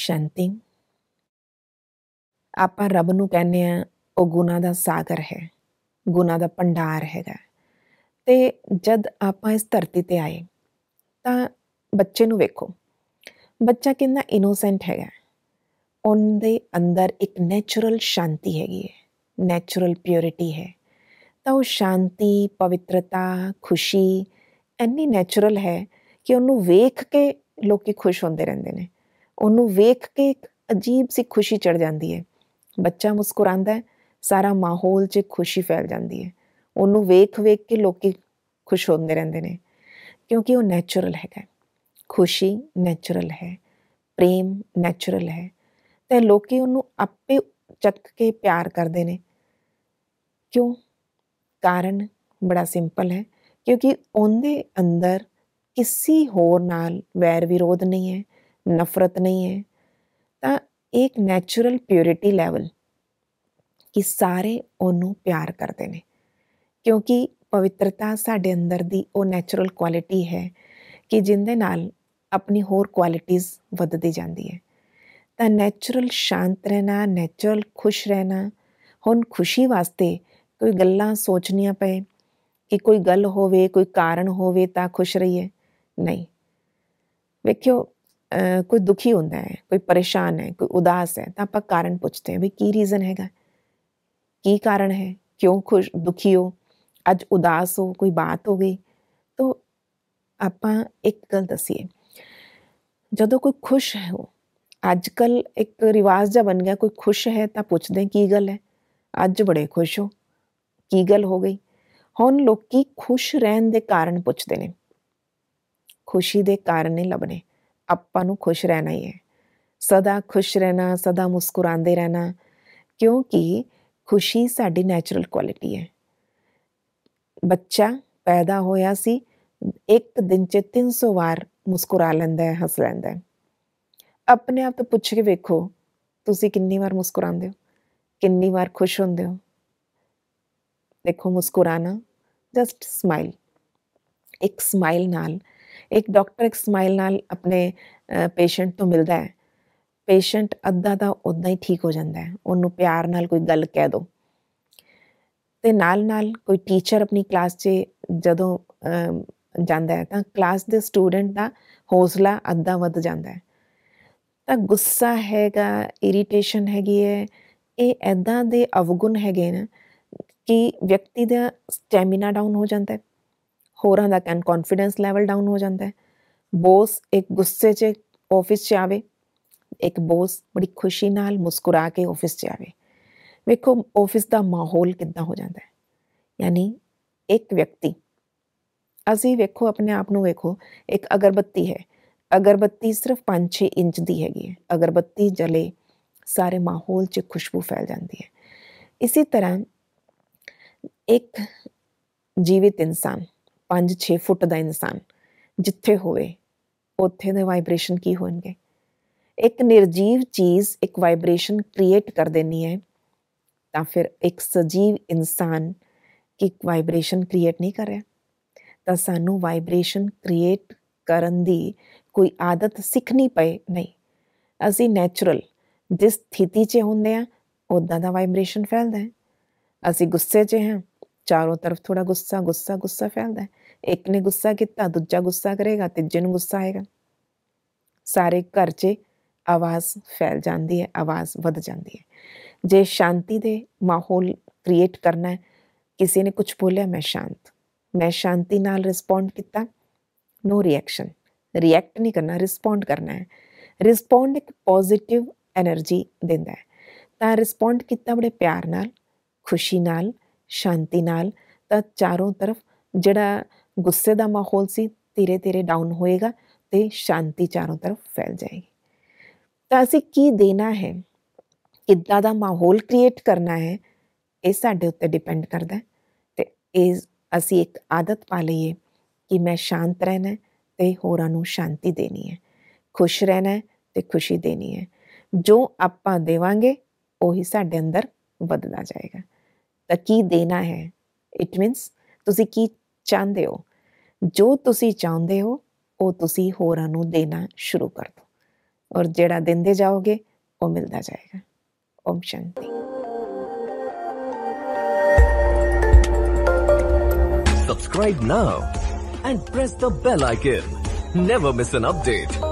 ਸ਼ੈਂਤੀ ਆਪਾਂ ਰੱਬ ਨੂੰ ਕਹਿੰਦੇ ਆ ਉਹ ਗੁਨਾਹ ਦਾ ਸਾਗਰ ਹੈ ਗੁਨਾਹ ਦਾ ਭੰਡਾਰ ਹੈਗਾ ਤੇ ਜਦ ਆਪਾਂ ਇਸ ਧਰਤੀ ਤੇ ਆਏ ਤਾਂ ਬੱਚੇ ਨੂੰ ਵੇਖੋ ਬੱਚਾ ਕਿੰਨਾ ਇਨੋਸੈਂਟ ਹੈਗਾ ਉਹਦੇ ਅੰਦਰ ਇੱਕ ਨੇਚਰਲ ਸ਼ਾਂਤੀ ਹੈਗੀ ਹੈ ਨੇਚਰਲ ਪਿਉਰਿਟੀ ਹੈ ਤਾਂ ਉਹ ਸ਼ਾਂਤੀ ਪਵਿੱਤਰਤਾ ਖੁਸ਼ੀ ਇੰਨੀ ਨੇਚਰਲ ਹੈ ਕਿ ਉਹਨੂੰ ਵੇਖ ਕੇ ਲੋਕੀ ਖੁਸ਼ ਹੁੰਦੇ ਰਹਿੰਦੇ ਨੇ ਉਹਨੂੰ ਵੇਖ ਕੇ ਇੱਕ ਅਜੀਬ ਸੀ ਖੁਸ਼ੀ ਚੜ ਜਾਂਦੀ ਹੈ ਬੱਚਾ ਮੁਸਕਰਾਉਂਦਾ ਹੈ ਸਾਰਾ ਮਾਹੌਲ 'ਚ ਖੁਸ਼ੀ ਫੈਲ ਜਾਂਦੀ ਹੈ ਉਹਨੂੰ ਵੇਖ ਵੇਖ ਕੇ ਲੋਕੀ ਖੁਸ਼ ਹੁੰਦੇ ਰਹਿੰਦੇ ਨੇ ਕਿਉਂਕਿ ਉਹ ਨੇਚਰਲ ਹੈਗਾ ਖੁਸ਼ੀ ਨੇਚਰਲ ਹੈ ਪ੍ਰੇਮ ਨੇਚਰਲ ਹੈ ਤੇ ਲੋਕੀ ਉਹਨੂੰ ਆਪੇ ਚੱਕ ਕੇ ਪਿਆਰ ਕਰਦੇ ਨੇ ਕਿਉਂ ਕਾਰਨ ਬੜਾ ਸਿੰਪਲ ਹੈ ਕਿਉਂਕਿ ਉਹਦੇ ਅੰਦਰ ਕਿਸੇ ਹੋਰ ਨਾਲ ਵੈਰ ਵਿਰੋਧ ਨਹੀਂ ਹੈ ਨਫ਼ਰਤ ਨਹੀਂ ਹੈ ਤਾਂ ਇੱਕ ਨੈਚੁਰਲ ਪਿਉਰਿਟੀ ਲੈਵਲ ਕਿ ਸਾਰੇ ਉਹਨੂੰ ਪਿਆਰ ਕਰਦੇ ਨੇ ਕਿਉਂਕਿ ਪਵਿੱਤਰਤਾ ਸਾਡੇ ਅੰਦਰ ਦੀ ਉਹ ਨੈਚੁਰਲ ਕੁਆਲਿਟੀ ਹੈ ਕਿ ਜਿੰਦੇ ਨਾਲ ਆਪਣੀ ਹੋਰ ਕੁਆਲਿਟੀਆਂ ਵੱਧਦੀ ਜਾਂਦੀ ਹੈ ਤਾਂ ਨੈਚੁਰਲ ਸ਼ਾਂਤ ਰਹਿਣਾ ਨੈਚੁਰਲ ਖੁਸ਼ ਰਹਿਣਾ ਹੁਣ ਖੁਸ਼ੀ ਵਾਸਤੇ ਕੋਈ ਗੱਲਾਂ ਸੋਚਣੀਆਂ ਪਏ ਕਿ ਕੋਈ ਗੱਲ ਹੋਵੇ ਕੋਈ ਕਾਰਨ ਹੋਵੇ ਤਾਂ ਖੁਸ਼ ਰਹੀਏ ਨਹੀਂ ਵੇਖਿਓ कोई दुखी हूंदा है कोई परेशान है कोई उदास है तो आप कारण पुछते हैं भाई की रीज़न हैगा की कारण है क्यों खुश दुखी हो ਅੱਜ ਉਦਾਸ ਹੋ ਕੋਈ ਬਾਤ ਹੋ ਗਈ ਤਾਂ ਆਪਾਂ ਇੱਕ ਗੱਲ ਦਸੀਏ ਜਦੋਂ ਕੋਈ ਖੁਸ਼ ਹੈ ਉਹ ਅੱਜ ਕੱਲ ਇੱਕ ਰਿਵਾਜ ਜਾਂ ਬਣ ਗਿਆ ਕੋਈ ਖੁਸ਼ ਹੈ ਤਾਂ ਪੁੱਛਦੇ ਕੀ ਗੱਲ ਹੈ ਅੱਜ ਬੜੇ ਖੁਸ਼ ਹੋ ਕੀ ਗੱਲ ਹੋ ਗਈ ਹੁਣ ਲੋਕੀ ਖੁਸ਼ ਰਹਿਣ ਦੇ ਕਾਰਨ ਪੁੱਛਦੇ ਨੇ ਖੁਸ਼ੀ ਦੇ ਕਾਰਨ ਨਹੀਂ ਲੱਭਣੇ ਆਪਾਂ ਨੂੰ ਖੁਸ਼ ਰਹਿਣਾ ਹੀ ਹੈ ਸਦਾ ਖੁਸ਼ ਰਹਿਣਾ ਸਦਾ ਮੁਸਕਰਾਉਂਦੇ ਰਹਿਣਾ ਕਿਉਂਕਿ ਖੁਸ਼ੀ ਸਾਡੀ ਨੇਚਰਲ ਕੁਆਲਿਟੀ ਹੈ ਬੱਚਾ ਪੈਦਾ ਹੋਇਆ ਸੀ ਇੱਕ ਦਿਨ 'ਚ 300 ਵਾਰ ਮੁਸਕਰਾ ਲੈਂਦਾ ਹੈ ਹੱਸ ਲੈਂਦਾ ਹੈ ਆਪਣੇ ਆਪ ਤੋਂ ਪੁੱਛ ਕੇ ਵੇਖੋ ਤੁਸੀਂ ਕਿੰਨੀ ਵਾਰ ਮੁਸਕਰਾਉਂਦੇ ਹੋ ਕਿੰਨੀ ਵਾਰ ਖੁਸ਼ ਹੁੰਦੇ ਹੋ ਦੇਖੋ ਮੁਸਕਰਾਣਾ ਜਸਟ ਸਮਾਈਲ ਇੱਕ ਸਮਾਈਲ ਨਾਲ ਇੱਕ ਡਾਕਟਰ ਇੱਕ ਸਮਾਈਲ ਨਾਲ ਆਪਣੇ ਪੇਸ਼ੈਂਟ ਤੋਂ ਮਿਲਦਾ ਹੈ ਪੇਸ਼ੈਂਟ ਅੱਧਾ ਦਾ ਉਦਾਂ ਹੀ ਠੀਕ ਹੋ ਜਾਂਦਾ ਹੈ ਉਹਨੂੰ ਪਿਆਰ ਨਾਲ ਕੋਈ ਗੱਲ ਕਹਿ ਦੋ ਤੇ ਨਾਲ ਨਾਲ ਕੋਈ ਟੀਚਰ ਆਪਣੀ ਕਲਾਸ 'ਚ ਜਦੋਂ ਜਾਂਦਾ ਹੈ ਤਾਂ ਕਲਾਸ ਦੇ ਸਟੂਡੈਂਟ ਦਾ ਹੌਸਲਾ ਅੱਧਾ ਵੱਧ ਜਾਂਦਾ ਹੈ ਤਾਂ ਗੁੱਸਾ ਹੈਗਾ ਇਰੀਟੇਸ਼ਨ ਹੈਗੀ ਹੈ ਇਹ ਐਦਾਂ ਦੇ ਅਵਗੁਣ ਹੈਗੇ ਨੇ ਕਿ ਵਿਅਕਤੀ ਦਾ ਸਟੈਮਿਨਾ ਡਾਊਨ ਹੋ ਜਾਂਦਾ ਹੈ ਹੋਰਾਂ ਦਾ ਕੈਨ ਲੈਵਲ ਡਾਊਨ ਹੋ ਜਾਂਦਾ ਹੈ ਬੋਸ ਇੱਕ ਗੁੱਸੇ 'ਚ ਆਫਿਸ 'ਚ ਆਵੇ ਇੱਕ ਬੋਸ ਬੜੀ ਖੁਸ਼ੀ ਨਾਲ ਮੁਸਕਰਾ ਕੇ ਆਫਿਸ 'ਚ ਆਵੇ ਵੇਖੋ ਆਫਿਸ ਦਾ ਮਾਹੌਲ ਕਿੱਦਾਂ ਹੋ ਜਾਂਦਾ ਹੈ ਯਾਨੀ ਇੱਕ ਵਿਅਕਤੀ ਅਸੀਂ ਵੇਖੋ ਆਪਣੇ ਆਪ ਨੂੰ ਵੇਖੋ ਇੱਕ ਅਗਰਬੱਤੀ ਹੈ ਅਗਰਬੱਤੀ ਸਿਰਫ 5-6 ਇੰਚ ਦੀ ਹੈਗੀ ਹੈ ਅਗਰਬੱਤੀ ਜਲੇ ਸਾਰੇ ਮਾਹੌਲ 'ਚ ਖੁਸ਼ਬੂ ਫੈਲ ਜਾਂਦੀ ਹੈ ਇਸੇ ਤਰ੍ਹਾਂ ਇੱਕ ਜੀਵਿਤ ਇਨਸਾਨ 5-6 ਫੁੱਟ ਦਾ ਇਨਸਾਨ ਜਿੱਥੇ ਹੋਵੇ ਉੱਥੇ ਦੇ ਵਾਈਬ੍ਰੇਸ਼ਨ ਕੀ ਹੋਣਗੇ ਇੱਕ ਨਿਰਜੀਵ ਚੀਜ਼ ਇੱਕ ਵਾਈਬ੍ਰੇਸ਼ਨ ਕ੍ਰੀਏਟ ਕਰ ਦਿੰਨੀ ਹੈ ਤਾਂ ਫਿਰ ਇੱਕ ਸਜੀਵ ਇਨਸਾਨ ਇੱਕ ਵਾਈਬ੍ਰੇਸ਼ਨ ਕ੍ਰੀਏਟ ਨਹੀਂ ਕਰ ਰਿਹਾ ਤਾਂ ਸਾਨੂੰ ਵਾਈਬ੍ਰੇਸ਼ਨ ਕ੍ਰੀਏਟ ਕਰਨ ਦੀ ਕੋਈ ਆਦਤ ਸਿੱਖਣੀ ਪਏ ਨਹੀਂ ਅਸੀਂ ਨੇਚਰਲ ਜਿਸ ਸਥਿਤੀ 'ਚ ਹੁੰਦੇ ਆ ਉਦਾਂ ਦਾ ਵਾਈਬ੍ਰੇਸ਼ਨ ਫੈਲਦਾ ਹੈ ਅਸੀਂ ਗੁੱਸੇ 'ਚ ਹਾਂ चारों तरफ थोड़ा गुस्सा गुस्सा गुस्सा फैलता है एक ने गुस्सा किया दूजा गुस्सा करेगा तीजे न गुस्सा आएगा सारे घर च आवाज़ फैल जाती है आवाज़ बद जाती है जे शांति दे माहौल क्रिएट करना है किसी ने कुछ बोलिया मैं शांत मैं शांति नाल रिस्पोंड किया नो रिएक्शन रिएक्ट नहीं करना रिस्पोंड करना है रिस्पोंड एक पॉजिटिव एनर्जी देता है तो रिस्पोंड किया बड़े प्यार नाल खुशी नाल ਸ਼ਾਂਤੀ ਨਾਲ ਤਾਂ ਚਾਰੋਂ ਤਰਫ ਜਿਹੜਾ ਗੁੱਸੇ ਦਾ ਮਾਹੌਲ ਸੀ ਧੀਰੇ ਧੀਰੇ ਡਾਊਨ ਹੋਏਗਾ ਤੇ ਸ਼ਾਂਤੀ ਚਾਰੋਂ ਤਰਫ ਫੈਲ ਜਾਏਗੀ ਤਾਂ ਅਸੀਂ ਕੀ ਦੇਣਾ ਹੈ ਕਿੱਦਾਂ ਦਾ ਮਾਹੌਲ ਕ੍ਰੀਏਟ ਕਰਨਾ ਹੈ ਇਹ ਸਾਡੇ ਉੱਤੇ ਡਿਪੈਂਡ ਕਰਦਾ ਹੈ ਤੇ ਇਹ ਅਸੀਂ ਇੱਕ ਆਦਤ ਪਾ ਲਈਏ ਕਿ ਮੈਂ ਸ਼ਾਂਤ ਰਹਿਣਾ ਤੇ ਹੋਰਾਂ ਨੂੰ ਸ਼ਾਂਤੀ ਦੇਣੀ ਹੈ ਖੁਸ਼ ਰਹਿਣਾ ਤੇ ਖੁਸ਼ੀ ਦੇਣੀ ਹੈ ਜੋ ਆਪਾਂ ਦੇਵਾਂਗੇ ਉਹੀ ਸਾਡੇ ਅੰਦਰ ਵਧਦਾ ਜਾਏਗਾ ਤਾਂ ਕੀ ਦੇਣਾ ਹੈ ਇਟ ਮੀਨਸ ਤੁਸੀਂ ਕੀ ਚਾਹੁੰਦੇ ਹੋ ਜੋ ਤੁਸੀਂ ਚਾਹੁੰਦੇ ਹੋ ਉਹ ਤੁਸੀਂ ਹੋਰਾਂ ਨੂੰ ਦੇਣਾ ਸ਼ੁਰੂ ਕਰ ਦਿਓ ਔਰ ਜਿਹੜਾ ਦਿੰਦੇ ਜਾਓਗੇ ਉਹ ਮਿਲਦਾ ਜਾਏਗਾ ਓਮ ਸ਼ਾਂਤੀ Subscribe now and press the bell icon. Never miss an update.